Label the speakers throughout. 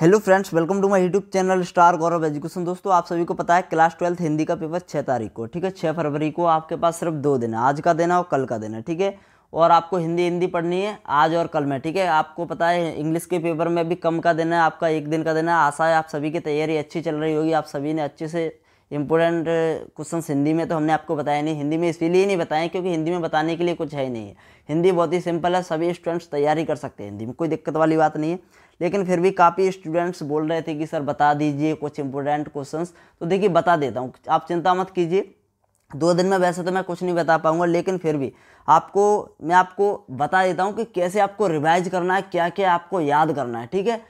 Speaker 1: hello friends welcome to my YouTube channel star Gaurav education दोस्तों आप सभी को पता है क्लास ट्वेल्थ हिंदी का पेपर छः तारीख को ठीक है छः फरवरी को आपके पास सिर्फ दो दिन है आज का देना और कल का देना ठीक है और आपको हिंदी हिंदी पढ़नी है आज और कल में ठीक है आपको पता है इंग्लिश के पेपर में भी कम का देना है आपका एक दिन का देना है आशा है आप सभी की तैयारी अच्छी चल रही होगी आप सभी ने अच्छे से इंपॉर्टेंट क्वेश्चन हिंदी में तो हमने आपको बताया नहीं हिंदी में इसलिए नहीं बताएं क्योंकि हिंदी में बताने के लिए कुछ है ही नहीं है हिंदी बहुत ही सिंपल है सभी स्टूडेंट्स तैयारी कर सकते हैं हिंदी में कोई दिक्कत वाली बात नहीं है लेकिन फिर भी काफ़ी स्टूडेंट्स बोल रहे थे कि सर बता दीजिए कुछ इंपॉर्टेंट क्वेश्चंस तो देखिए बता देता हूँ आप चिंता मत कीजिए दो दिन में वैसे तो मैं कुछ नहीं बता पाऊंगा लेकिन फिर भी आपको मैं आपको बता देता हूँ कि कैसे आपको रिवाइज करना है क्या क्या आपको याद करना है ठीक है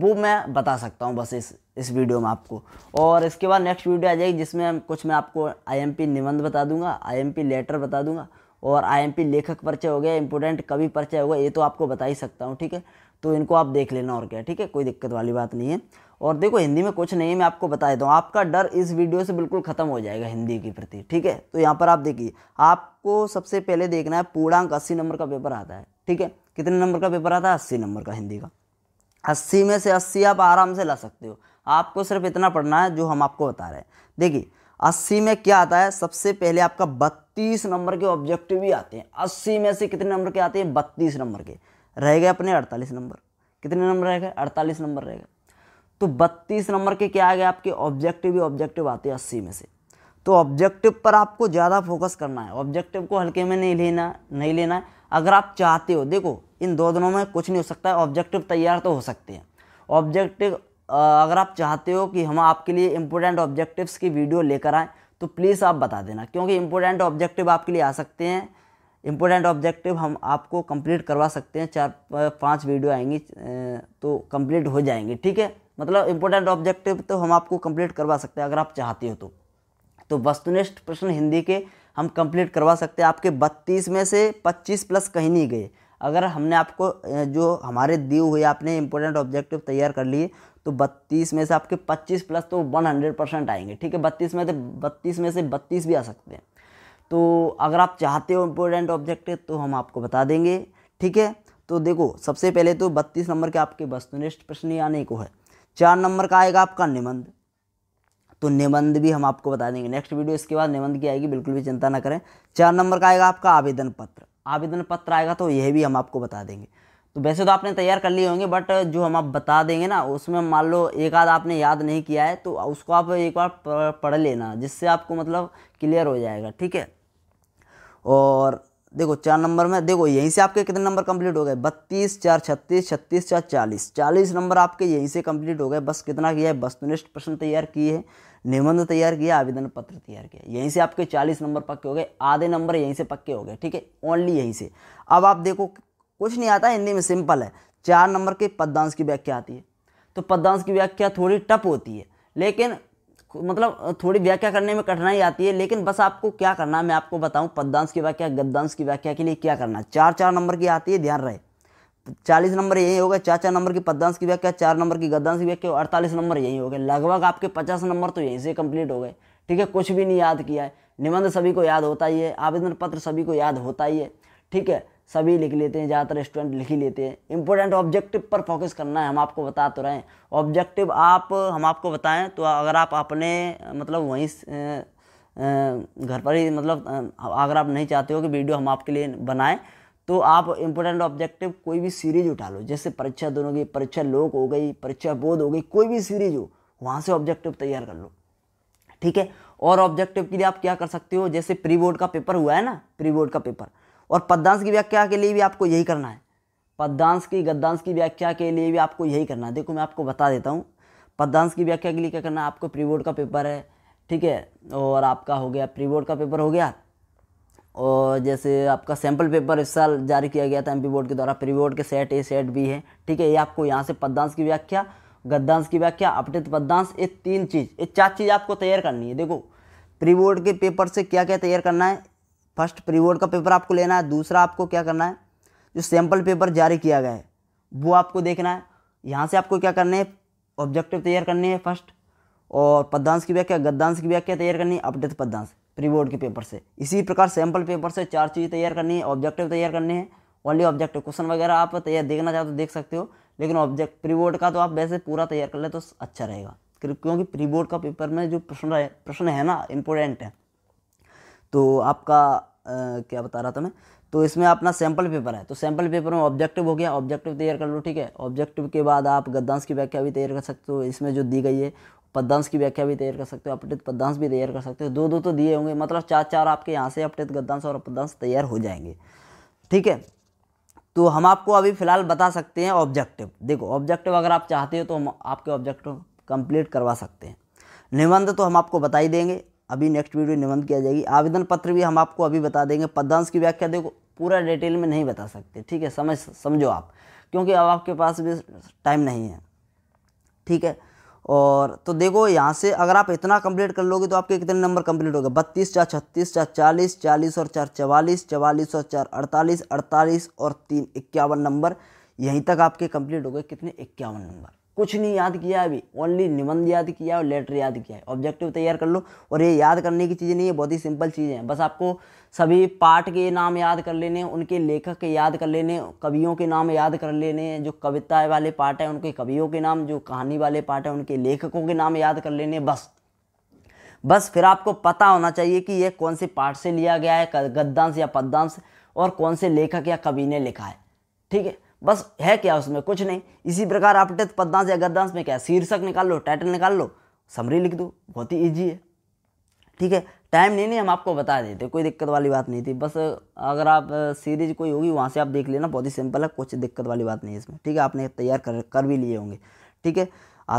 Speaker 1: वो मैं बता सकता हूँ बस इस इस वीडियो में आपको और इसके बाद नेक्स्ट वीडियो आ जाएगी जिसमें कुछ मैं आपको आईएमपी निबंध बता दूंगा आईएमपी लेटर बता दूंगा और आईएमपी लेखक परिचय हो गया इंपोर्टेंट कवि परिचय हो गया ये तो आपको बता ही सकता हूँ ठीक है तो इनको आप देख लेना और क्या ठीक है कोई दिक्कत वाली बात नहीं है और देखो हिंदी में कुछ नहीं है मैं आपको बता देता हूँ आपका डर इस वीडियो से बिल्कुल ख़त्म हो जाएगा हिंदी के प्रति ठीक है तो यहाँ पर आप देखिए आपको सबसे पहले देखना है पूर्णांक अस्सी नंबर का पेपर आता है ठीक है कितने नंबर का पेपर आता है अस्सी नंबर का हिंदी का अस्सी में से अस्सी आप आराम से ला सकते हो आपको सिर्फ इतना पढ़ना है जो हम आपको बता रहे हैं देखिए अस्सी में क्या आता है सबसे पहले आपका बत्तीस नंबर के ऑब्जेक्टिव ही आते हैं अस्सी में से कितने नंबर के आते हैं बत्तीस नंबर के रह गए अपने अड़तालीस नंबर कितने नंबर रह गए अड़तालीस नंबर रहेगा तो बत्तीस नंबर के क्या आ गए आपके ऑब्जेक्टिव ही ऑब्जेक्टिव आते हैं अस्सी में से तो ऑब्जेक्टिव पर आपको ज़्यादा फोकस करना है ऑब्जेक्टिव को हल्के में नहीं लेना नहीं लेना है अगर आप चाहते हो देखो इन दो दिनों में कुछ नहीं हो सकता है ऑब्जेक्टिव तैयार तो हो सकते हैं ऑब्जेक्टिव अगर आप चाहते हो कि हम आपके लिए इम्पोर्टेंट ऑब्जेक्टिव्स की वीडियो लेकर आएँ तो प्लीज़ आप बता देना क्योंकि इम्पोर्टेंट ऑब्जेक्टिव आपके लिए आ सकते हैं इम्पोर्टेंट ऑब्जेक्टिव हम आपको कंप्लीट करवा सकते हैं चार पांच वीडियो आएंगी तो कंप्लीट हो जाएंगे ठीक है मतलब इम्पोर्टेंट ऑब्जेक्टिव तो हम आपको कंप्लीट करवा सकते हैं अगर आप चाहते हो तो तो वस्तुनिष्ठ प्रश्न हिंदी के हम कंप्लीट करवा सकते हैं आपके बत्तीस में से पच्चीस प्लस कहीं नहीं गए अगर हमने आपको जो हमारे दिए हुए आपने इम्पोर्टेंट ऑब्जेक्टिव तैयार कर लिए तो 32 में से आपके 25 प्लस तो 100 परसेंट आएंगे ठीक है 32 में से 32 में से 32 भी आ सकते हैं तो अगर आप चाहते हो इम्पोर्टेंट ऑब्जेक्टिव तो हम आपको बता देंगे ठीक है तो देखो सबसे पहले तो बत्तीस नंबर के आपके वस्तुनिष्ठ प्रश्न आने को है चार नंबर का आएगा आपका निबंध तो निबंध भी हम आपको बता देंगे नेक्स्ट वीडियो इसके बाद निबंध की आएगी बिल्कुल भी चिंता ना करें चार नंबर का आएगा आपका आवेदन पत्र आवेदन पत्र आएगा तो यह भी हम आपको बता देंगे तो वैसे तो आपने तैयार कर लिए होंगे बट जो हम आप बता देंगे ना उसमें मान लो एक आध आपने याद नहीं किया है तो उसको आप एक बार पढ़ लेना जिससे आपको मतलब क्लियर हो जाएगा ठीक है और देखो चार नंबर में देखो यहीं से आपके कितने नंबर कंप्लीट हो गए बत्तीस चार छत्तीस छत्तीस चार चालीस चालीस नंबर आपके यहीं से कंप्लीट हो गए बस कितना किया है वस्तुनिष्ठ प्रश्न तैयार किए हैं निबंध तैयार किया आवेदन पत्र तैयार किया यहीं से आपके चालीस नंबर पक्के हो गए आधे नंबर यहीं से पक्के हो गए ठीक है ओनली यहीं से अब आप देखो कुछ नहीं आता हिंदी में सिंपल है चार नंबर के पद्यांश की व्याख्या आती है तो पद्यांश की व्याख्या थोड़ी टप होती है लेकिन मतलब थोड़ी व्याख्या करने में कठिनाई आती है लेकिन बस आपको क्या करना है मैं आपको बताऊं पद्यांश की व्याख्या गद्यांश की व्याख्या के लिए क्या करना है चार चार नंबर की आती है ध्यान रहे चालीस नंबर यही होगा चार चार नंबर की पद्यांश की व्याख्या चार नंबर की गद्यांश की व्याख्या अड़तालीस नंबर यही हो गए लगभग आपके पचास नंबर तो यहीं से कंप्लीट हो गए ठीक है कुछ भी नहीं याद किया है निबंध सभी को याद होता ही है आवेदन पत्र सभी को याद होता ही है ठीक है सभी लिख लेते हैं ज़्यादातर स्टूडेंट लिख ही लेते हैं इंपॉर्टेंट ऑब्जेक्टिव पर फोकस करना है हम आपको बता तो रहे हैं ऑब्जेक्टिव आप हम आपको बताएं तो अगर आप अपने मतलब वहीं घर पर ही मतलब अगर आप नहीं चाहते हो कि वीडियो हम आपके लिए बनाएं तो आप इम्पोर्टेंट ऑब्जेक्टिव कोई भी सीरीज उठा लो जैसे परीक्षा दोनों की परीक्षा लोक हो गई परीक्षा बोध हो गई कोई भी सीरीज हो वहाँ से ऑब्जेक्टिव तैयार कर लो ठीक है और ऑब्जेक्टिव के लिए आप क्या कर सकते हो जैसे प्री बोर्ड का पेपर हुआ है ना प्री बोर्ड का पेपर और पद्यांश की व्याख्या के लिए भी आपको यही करना है पद्यांश की गद्यांश की व्याख्या के लिए भी आपको यही करना है देखो मैं आपको बता देता हूँ पद्यांश की व्याख्या के लिए क्या करना है आपको प्री बोर्ड का पेपर है ठीक है और आपका हो गया प्री बोर्ड का पेपर हो गया और जैसे आपका सैंपल पेपर इस साल जारी किया गया था एमपी बोर्ड के द्वारा प्री बोर्ड के सेट ए सेट बी है ठीक है ये आपको यहाँ से पद्यांश की व्याख्या गद्यांश की व्याख्या अपटित पद्यांश ये तीन चीज़ ये चार चीज़ आपको तैयार करनी है देखो प्री बोर्ड के पेपर से क्या क्या तैयार करना है फर्स्ट प्री बोर्ड का पेपर आपको लेना है दूसरा आपको क्या करना है जो सैम्पल पेपर जारी किया गया है वो आपको देखना है यहाँ से आपको क्या करना है ऑब्जेक्टिव तैयार करनी है फर्स्ट और पद्यांश की व्याख्या गद्यांश की व्याख्या तैयार करनी है अपडेट पद्यांश प्री बोर्ड के पेपर से इसी प्रकार सैम्पल पेपर से चार चीज तैयार करनी है ऑब्जेक्टिव तैयार करने हैं ओनली ऑब्जेक्टिव क्वेश्चन वगैरह आप तैयार देखना चाहते तो देख सकते हो लेकिन ऑब्जेक्ट प्री बोर्ड का तो आप वैसे पूरा तैयार कर ले तो अच्छा रहेगा क्योंकि प्री बोर्ड का पेपर में जो प्रश्न प्रश्न है ना इंपॉर्टेंट है तो आपका आ, क्या बता रहा था मैं तो इसमें अपना सैम्पल पेपर है तो सैम्पल पेपर में ऑब्जेक्टिव हो गया ऑब्जेक्टिव तैयार कर लो ठीक है ऑब्जेक्टिव के बाद आप गद्दांश की व्याख्या भी तैयार कर सकते हो इसमें जो दी गई है पद्यांश की व्याख्या भी तैयार कर सकते हो अपटित पद्यांश भी तैयार कर सकते हो दो दो तो दिए होंगे मतलब चार चार आपके यहाँ से अपटित गद्दांश और पद्दांश तैयार हो जाएंगे ठीक है तो हम आपको अभी फ़िलहाल बता सकते हैं ऑब्जेक्टिव देखो ऑब्जेक्टिव अगर आप चाहते हो तो हम आपके ऑब्जेक्टिव कंप्लीट करवा सकते हैं निबंध तो हम आपको बता ही देंगे अभी नेक्स्ट वीडियो निबंध किया जाएगी आवेदन पत्र भी हम आपको अभी बता देंगे पद्यांश की व्याख्या देखो पूरा डिटेल में नहीं बता सकते ठीक है समझ समझो आप क्योंकि अब आपके पास भी टाइम नहीं है ठीक है और तो देखो यहाँ से अगर आप इतना कंप्लीट कर लोगे तो आपके कितने नंबर कंप्लीट हो गए बत्तीस चार छत्तीस चार चालीस चालीस और चार चवालीस चवालीस और चार अड़तालीस अड़तालीस और तीन इक्यावन नंबर यहीं तक आपके कंप्लीट हो गए कितने इक्यावन नंबर कुछ नहीं याद किया अभी ओनली निबंध याद किया और लेटर याद किया है ऑब्जेक्टिव तैयार कर लो और ये याद करने की चीज़ें नहीं है बहुत ही सिंपल चीज़ें हैं बस आपको सभी पाठ के नाम याद कर लेने उनके लेखक के याद कर लेने कवियों के नाम याद कर लेने जो कविता वाले पाठ हैं उनके कवियों के नाम जो कहानी वाले पाठ हैं उनके लेखकों के नाम याद कर लेने बस बस फिर आपको पता होना चाहिए कि यह कौन से पाठ से लिया गया है गद्दांश या पद्दांश और कौन से लेखक या कवि ने लिखा है ठीक है बस है क्या उसमें कुछ नहीं इसी प्रकार आप टेथ पद्दांश या गद्दांश में क्या शीर्षक निकाल लो टाइटल निकाल लो समरी लिख दो बहुत ही ईजी है ठीक है टाइम नहीं नहीं हम आपको बता देते कोई दिक्कत वाली बात नहीं थी बस अगर आप सीरीज कोई होगी वहाँ से आप देख लेना बहुत ही सिंपल है कुछ दिक्कत वाली बात नहीं है इसमें ठीक है आपने तैयार कर कर भी लिए होंगे ठीक है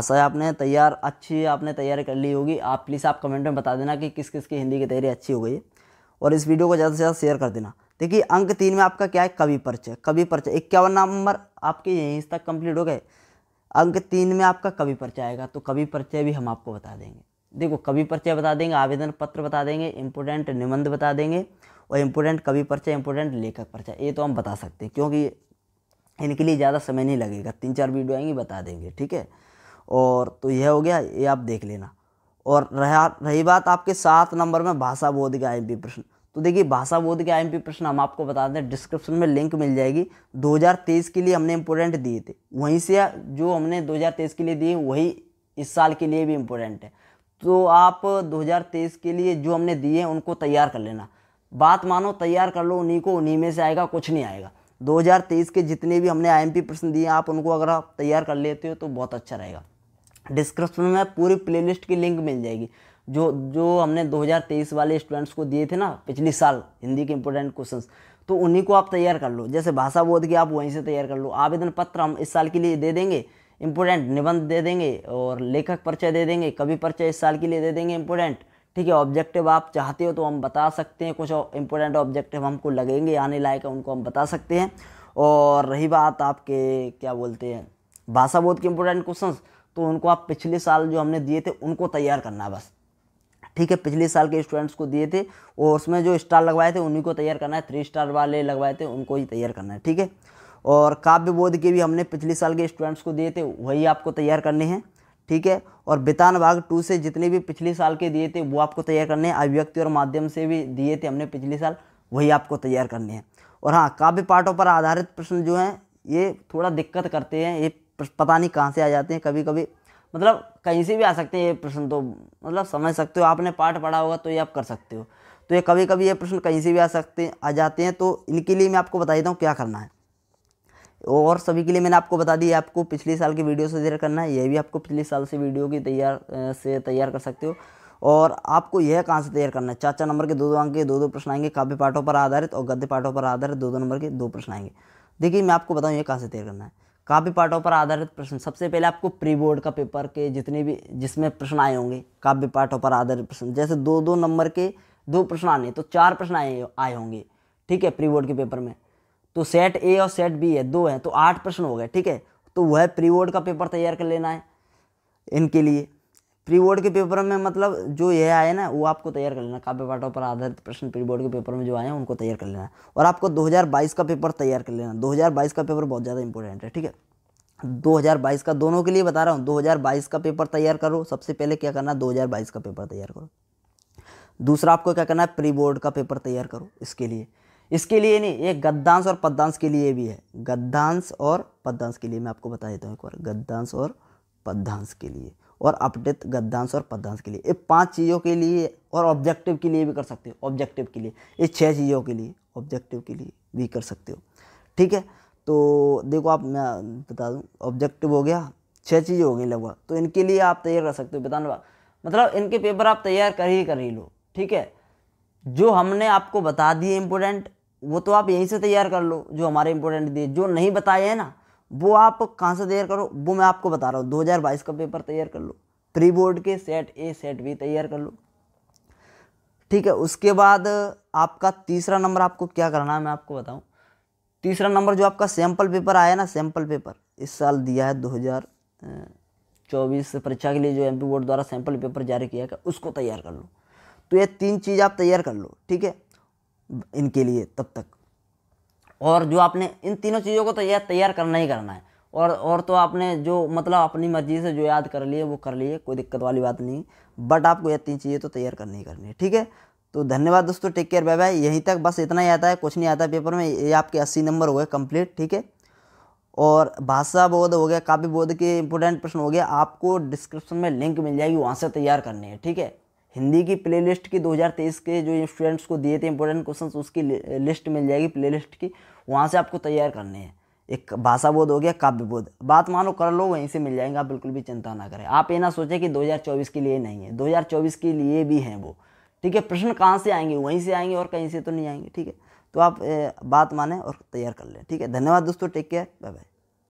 Speaker 1: आशा है आपने तैयार अच्छी आपने तैयारी कर ली होगी आप प्लीज़ आप कमेंट में बता देना कि किस किस की हिंदी की तैयारी अच्छी हो गई है और इस वीडियो को ज़्यादा से ज़्यादा शेयर कर देना देखिए अंक तीन में आपका क्या है कवि परिचय कवि परिचय इक्यावन नंबर आपके यहीं तक कंप्लीट हो गए अंक तीन में आपका कवि परिचय आएगा तो कवि परिचय भी हम आपको बता देंगे देखो कवि परिचय बता देंगे आवेदन पत्र बता देंगे इम्पोर्टेंट निबंध बता देंगे और इम्पोर्टेंट कवि परिचय इम्पोर्टेंट लेखक परिचय ये तो हम बता सकते हैं क्योंकि इनके लिए ज़्यादा समय नहीं लगेगा तीन चार वीडियो आएंगी बता देंगे ठीक है और तो यह हो गया ये आप देख लेना और रहा रही बात आपके सात नंबर में भाषा बोध का आई प्रश्न तो देखिए भाषा बोध के आई प्रश्न हम आपको बता दें डिस्क्रिप्शन में लिंक मिल जाएगी 2023 के लिए हमने इम्पोर्टेंट दिए थे वहीं से जो हमने 2023 के लिए दिए वही इस साल के लिए भी इम्पोर्टेंट है तो आप 2023 के लिए जो हमने दिए हैं उनको तैयार कर लेना बात मानो तैयार कर लो उन्हीं को उन्हीं में से आएगा कुछ नहीं आएगा दो के जितने भी हमने आई प्रश्न दिए आप उनको अगर आप तैयार कर लेते हो तो बहुत अच्छा रहेगा डिस्क्रिप्शन में पूरी प्ले की लिंक मिल जाएगी जो जो हमने 2023 वाले स्टूडेंट्स को दिए थे ना पिछले साल हिंदी के इंपॉर्टेंट क्वेश्चन तो उन्हीं को आप तैयार कर लो जैसे भाषा बोध की आप वहीं से तैयार कर लो आवेदन पत्र हम इस साल के लिए दे देंगे इम्पोर्टेंट निबंध दे देंगे और लेखक परिचय दे देंगे कवि परिचय इस साल के लिए दे देंगे इम्पोर्टेंट ठीक है ऑब्जेक्टिव आप चाहते हो तो हम बता सकते हैं कुछ इंपॉर्टेंट ऑब्जेक्टिव हमको लगेंगे आने लायक उनको हम बता सकते हैं और रही बात आपके क्या बोलते हैं भाषा बोध के इंपॉर्टेंट क्वेश्चन तो उनको आप पिछले साल जो हमने दिए थे उनको तैयार करना बस ठीक है पिछले साल के स्टूडेंट्स को दिए थे और उसमें जो स्टार लगवाए थे उन्हीं को तैयार करना है थ्री स्टार वाले लगवाए थे उनको ही तैयार करना है ठीक है और काव्य बोध के भी हमने पिछले साल के स्टूडेंट्स को दिए थे वही आपको तैयार करने हैं ठीक है और बेतान भाग टू से जितने भी पिछले साल के दिए थे वो आपको तैयार करने हैं अभिव्यक्ति और माध्यम से भी दिए थे हमने पिछले साल वही आपको तैयार करने हैं और हाँ काव्य पाठों पर आधारित प्रश्न जो हैं ये थोड़ा दिक्कत करते हैं ये पता नहीं कहाँ से आ जाते हैं कभी कभी मतलब कहीं से भी आ सकते हैं ये प्रश्न तो मतलब समझ सकते हो आपने पाठ पढ़ा होगा तो ये आप कर सकते हो तो ये कभी कभी ये प्रश्न कहीं से भी आ सकते आ जाते हैं तो इनके लिए मैं आपको बता देता हूँ क्या करना है और सभी के लिए मैंने आपको बता दी आपको पिछले साल की वीडियो से तैयार करना है ये भी आपको पिछले साल से वीडियो की तैयार से तैयार कर सकते हो और आपको यह कहाँ से तैयार करना है चाचा नंबर के दो दो अंक के दो दो प्रश्न आएंगे काव्य पाठों पर आधारित और गद्य पाठों पर आधारित दो दो नंबर के दो प्रश्न आएंगे देखिए मैं आपको बताऊँ ये कहाँ से तैयार करना है काफी पाठों पर आधारित प्रश्न सबसे पहले आपको प्री बोर्ड का पेपर के जितने भी जिसमें प्रश्न आए होंगे काफी पाठों पर आधारित प्रश्न जैसे दो दो नंबर के दो प्रश्न आने तो चार प्रश्न आए आए होंगे ठीक है प्री बोर्ड के पेपर में तो सेट ए और सेट बी है दो है तो आठ प्रश्न हो गए ठीक है तो वह प्री बोर्ड का पेपर तैयार कर लेना है इनके लिए प्री बोर्ड के पेपर में मतलब जो ये आए ना वो आपको तैयार कर लेना काव्य पाठों पर आधारित प्रश्न प्री बोर्ड के पेपर में जो आए हैं उनको तैयार कर लेना और आपको 2022 का पेपर तैयार कर लेना 2022 का पेपर बहुत ज़्यादा इंपॉर्टेंट है ठीक है 2022 का दोनों के लिए बता रहा हूँ 2022 का पेपर तैयार करो सबसे पहले क्या करना है का पेपर तैयार करो दूसरा आपको क्या करना है प्री बोर्ड का पेपर तैयार करो इसके लिए इसके लिए नहीं ये गद्दांश और पद्दांश के लिए भी है गद्दांश और पद्दांश के लिए मैं आपको बता देता हूँ एक बार गद्दांश और पद्दांश के लिए और अपडेट गद्यांश और पद्यांश के लिए ये पांच चीज़ों के लिए और ऑब्जेक्टिव के लिए भी कर सकते हो ऑब्जेक्टिव के लिए ये छह चीज़ों के लिए ऑब्जेक्टिव के लिए भी कर सकते हो ठीक है तो देखो आप मैं बता दूँ ऑब्जेक्टिव हो गया छः चीज़ें हो गई लगभग तो इनके लिए आप तैयार कर सकते हो बताना मतलब इनके पेपर आप तैयार कर ही कर ही लो ठीक है जो हमने आपको बता दिए इम्पोर्टेंट वो तो आप यहीं से तैयार कर लो जो हमारे इम्पोर्टेंट दिए जो नहीं बताए हैं ना वो आप कहाँ से तैयार करो वो मैं आपको बता रहा हूँ 2022 का पेपर तैयार कर लो प्री बोर्ड के सेट ए सेट बी तैयार कर लो ठीक है उसके बाद आपका तीसरा नंबर आपको क्या करना है मैं आपको बताऊँ तीसरा नंबर जो आपका सैम्पल पेपर आया ना सैम्पल पेपर इस साल दिया है चौबीस परीक्षा के लिए जो एम बोर्ड द्वारा सैम्पल पेपर जारी किया गया उसको तैयार कर लो तो ये तीन चीज़ आप तैयार कर लो ठीक है इनके लिए तब तक और जो आपने इन तीनों चीज़ों को तो यह तैयार करना ही करना है और और तो आपने जो मतलब अपनी मर्जी से जो याद कर लिए वो कर लिए कोई दिक्कत वाली बात नहीं बट आपको यह तीन चीज़ें तो तैयार करनी ही करनी है ठीक है तो धन्यवाद दोस्तों टेक केयर बाय बाय यहीं तक बस इतना ही आता है कुछ नहीं आता पेपर में ये आपके अस्सी नंबर हो गए कंप्लीट ठीक है और भाषा बोध हो गया काव्य बोध के इंपॉर्टेंट प्रश्न हो गया आपको डिस्क्रिप्शन में लिंक मिल जाएगी वहाँ से तैयार करनी है ठीक है हिंदी की प्लेलिस्ट की 2023 के जो स्टूडेंट्स को दिए थे इंपॉर्टेंट क्वेश्चन उसकी लिस्ट मिल जाएगी प्लेलिस्ट की वहाँ से आपको तैयार करने हैं एक भाषा बोध हो गया काव्य बोध बात मानो कर लो वहीं से मिल जाएंगे आप बिल्कुल भी चिंता ना करें आप ये ना सोचें कि 2024 के लिए नहीं है 2024 के लिए भी हैं वो ठीक है प्रश्न कहाँ से आएंगे वहीं से आएंगे और कहीं से तो नहीं आएंगे ठीक है तो आप बात माने और तैयार कर लें ठीक है धन्यवाद दोस्तों टेक केयर बाय बाय